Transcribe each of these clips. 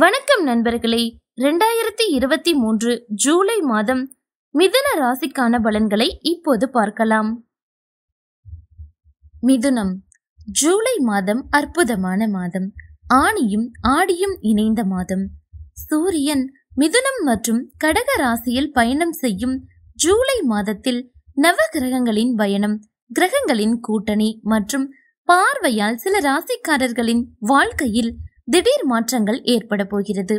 வணக்கம் நண்பர்களே ரெண்டாயிரத்தி இருபத்தி மூன்று ஜூலை மாதம் மிதுன ராசிக்கான பலன்களை இப்போது பார்க்கலாம் மிதுனம் ஜூலை மாதம் அற்புதமான மாதம் ஆணியும் ஆடியும் இணைந்த மாதம் சூரியன் மிதுனம் மற்றும் கடக ராசியில் பயணம் செய்யும் ஜூலை மாதத்தில் நவ கிரகங்களின் பயணம் கிரகங்களின் கூட்டணி மற்றும் பார்வையால் சில ராசிக்காரர்களின் வாழ்க்கையில் திடீர் மாற்றங்கள் ஏற்பட போகிறது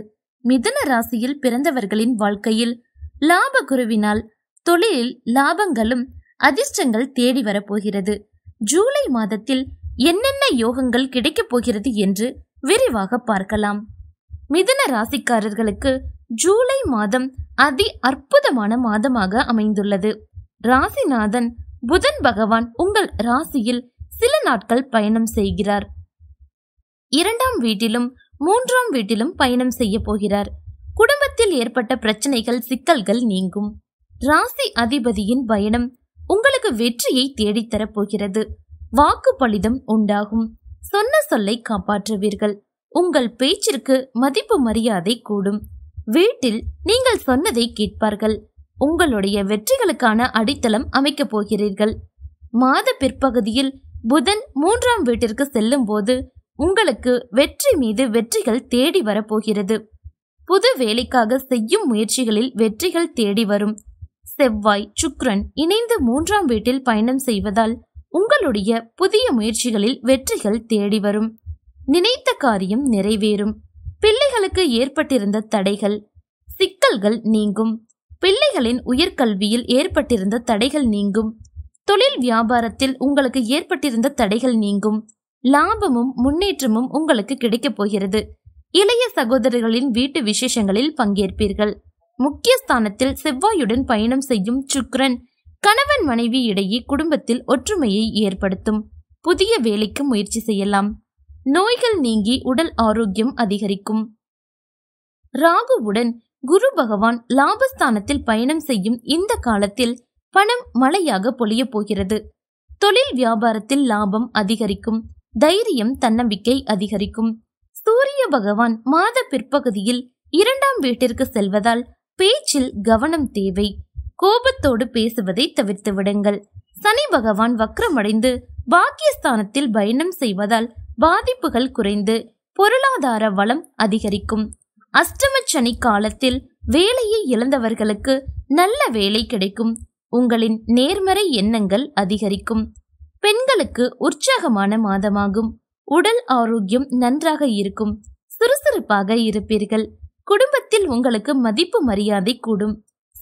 மிதன ராசியில் பிறந்தவர்களின் வாழ்க்கையில் லாப குருவினால் தொழிலில் லாபங்களும் அதிர்ஷ்டங்கள் தேடி வரப்போகிறது ஜூலை மாதத்தில் என்னென்ன யோகங்கள் கிடைக்கப் போகிறது என்று விரிவாக பார்க்கலாம் மிதன ராசிக்காரர்களுக்கு ஜூலை மாதம் அதி அற்புதமான மாதமாக அமைந்துள்ளது ராசிநாதன் புதன் பகவான் உங்கள் ராசியில் சில நாட்கள் பயணம் செய்கிறார் இரண்டாம் வீட்டிலும் மூன்றாம் வீட்டிலும் பயணம் செய்ய போகிறார் குடும்பத்தில் ஏற்பட்ட பிரச்சனைகள் சிக்கல்கள் நீங்கும் ராசி அதிபதியின் பயணம் உங்களுக்கு வெற்றியை தேடித்தரப் போகிறது வாக்கு பலிதம் உண்டாகும் சொன்ன சொல்லை காப்பாற்றுவீர்கள் உங்கள் பேச்சிற்கு மதிப்பு மரியாதை கூடும் வீட்டில் நீங்கள் சொன்னதை கேட்பார்கள் உங்களுடைய வெற்றிகளுக்கான அடித்தளம் அமைக்கப் போகிறீர்கள் மாத பிற்பகுதியில் புதன் மூன்றாம் வீட்டிற்கு செல்லும் போது உங்களுக்கு வெற்றி மீது வெற்றிகள் தேடி வரப்போகிறது புது வேலைக்காக செய்யும் முயற்சிகளில் வெற்றிகள் தேடி வரும் செவ்வாய் சுக்ரன் இணைந்து மூன்றாம் வீட்டில் பயணம் செய்வதால் உங்களுடைய புதிய முயற்சிகளில் வெற்றிகள் தேடி வரும் நினைத்த காரியம் நிறைவேறும் பிள்ளைகளுக்கு ஏற்பட்டிருந்த தடைகள் சிக்கல்கள் நீங்கும் பிள்ளைகளின் உயர்கல்வியில் ஏற்பட்டிருந்த தடைகள் நீங்கும் தொழில் வியாபாரத்தில் உங்களுக்கு ஏற்பட்டிருந்த தடைகள் நீங்கும் லாபமும் முன்னேற்றமும் உங்களுக்கு கிடைக்கப் போகிறது இளைய சகோதரர்களின் வீட்டு விசேஷங்களில் பங்கேற்பீர்கள் முக்கிய ஸ்தானத்தில் செவ்வாயுடன் பயணம் செய்யும் சுக்ரன் கணவன் மனைவி இடையே குடும்பத்தில் ஒற்றுமையை ஏற்படுத்தும் புதிய வேலைக்கு முயற்சி செய்யலாம் நோய்கள் நீங்கி உடல் ஆரோக்கியம் அதிகரிக்கும் ராகுவுடன் குரு பகவான் லாபஸ்தானத்தில் பயணம் செய்யும் இந்த காலத்தில் பணம் மழையாக பொழியப் போகிறது தொழில் வியாபாரத்தில் லாபம் அதிகரிக்கும் தைரியம் தன்னம்பிக்கை அதிகரிக்கும் சூரிய பகவான் மாத பிற்பகுதியில் இரண்டாம் வீட்டிற்கு செல்வதால் பேச்சில் கவனம் தேவை கோபத்தோடு பேசுவதை தவிர்த்து விடுங்கள் சனி பகவான் வக்ரமடைந்து பாக்கியஸ்தானத்தில் பயணம் செய்வதால் பாதிப்புகள் குறைந்து பொருளாதார வளம் அதிகரிக்கும் அஷ்டம சனி காலத்தில் வேலையை இழந்தவர்களுக்கு நல்ல வேலை கிடைக்கும் உங்களின் நேர்மறை எண்ணங்கள் அதிகரிக்கும் பெண்களுக்கு உற்சாகமான மாதமாகும் உடல் ஆரோக்கியம் நன்றாக இருக்கும் சுறுசுறுப்பாக இருப்பீர்கள் குடும்பத்தில் உங்களுக்கு மதிப்பு மரியாதை கூடும்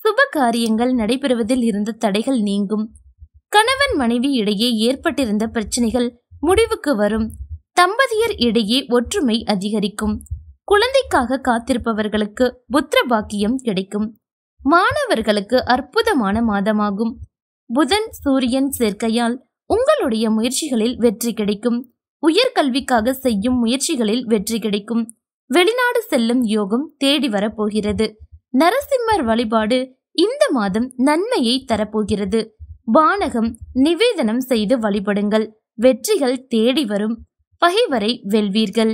சுப காரியங்கள் நடைபெறுவதில் இருந்த தடைகள் நீங்கும் கணவன் மனைவி இடையே ஏற்பட்டிருந்த பிரச்சனைகள் முடிவுக்கு வரும் தம்பதியர் இடையே ஒற்றுமை அதிகரிக்கும் குழந்தைக்காக காத்திருப்பவர்களுக்கு புத்திர பாக்கியம் கிடைக்கும் மாணவர்களுக்கு அற்புதமான மாதமாகும் புதன் சூரியன் சேர்க்கையால் உங்களுடைய முயற்சிகளில் வெற்றி கிடைக்கும் உயர்கல்விக்காக செய்யும் முயற்சிகளில் வெற்றி கிடைக்கும் வெளிநாடு செல்லும் யோகம் தேடி வரப்போகிறது நரசிம்மர் வழிபாடு இந்த மாதம் நன்மையை தரப்போகிறது பானகம் நிவேதனம் செய்து வழிபடுங்கள் வெற்றிகள் தேடி வரும் பகைவரை வெல்வீர்கள்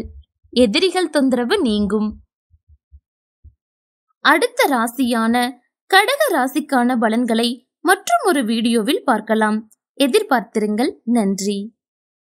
எதிரிகள் தொந்தரவு நீங்கும் அடுத்த ராசியான கடக ராசிக்கான பலன்களை மற்றும் ஒரு வீடியோவில் பார்க்கலாம் எதிர்பார்த்திருங்கள் நன்றி